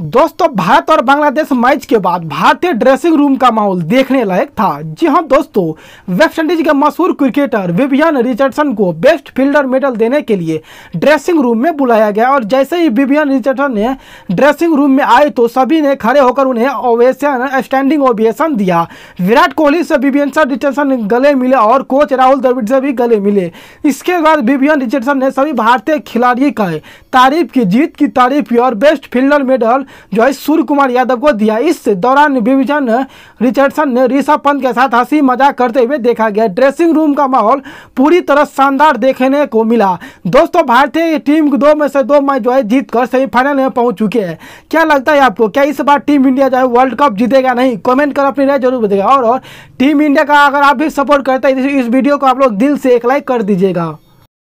दोस्तों भारत और बांग्लादेश मैच के बाद भारतीय ड्रेसिंग रूम का माहौल देखने लायक था जी हां दोस्तों वेस्टइंडीज के मशहूर क्रिकेटर विवियन रिचर्डसन को बेस्ट फील्डर मेडल देने के लिए ड्रेसिंग रूम में बुलाया गया और जैसे ही विवियन रिचर्डसन ने ड्रेसिंग रूम में आए तो सभी ने खड़े होकर उन्हें ओवेशन स्टैंडिंग ओवेशन दिया विराट कोहली से विवियन रिचर्डसन गले मिले और कोच राहुल द्रविड़ से भी गले मिले इसके बाद विवियन रिचर्डसन ने सभी भारतीय खिलाड़ी का तारीफ की जीत की तारीफ की और बेस्ट फील्डर मेडल जो है सूर्य कुमार यादव को दिया इस दौरान विभिजन रिचर्डसन ने ऋषभ पंत के साथ हंसी मजाक करते हुए देखा गया ड्रेसिंग रूम का माहौल पूरी तरह शानदार देखने को मिला दोस्तों भारतीय टीम दो में से दो मैच जो है जीत कर सेमीफाइनल में पहुंच चुके हैं क्या लगता है आपको क्या इस बार टीम इंडिया जो है वर्ल्ड कप जीतेगा नहीं कॉमेंट कर अपनी राय जरूर बताएगा और टीम इंडिया का अगर आप भी सपोर्ट करते हैं इस वीडियो को आप लोग दिल से एक लाइक कर दीजिएगा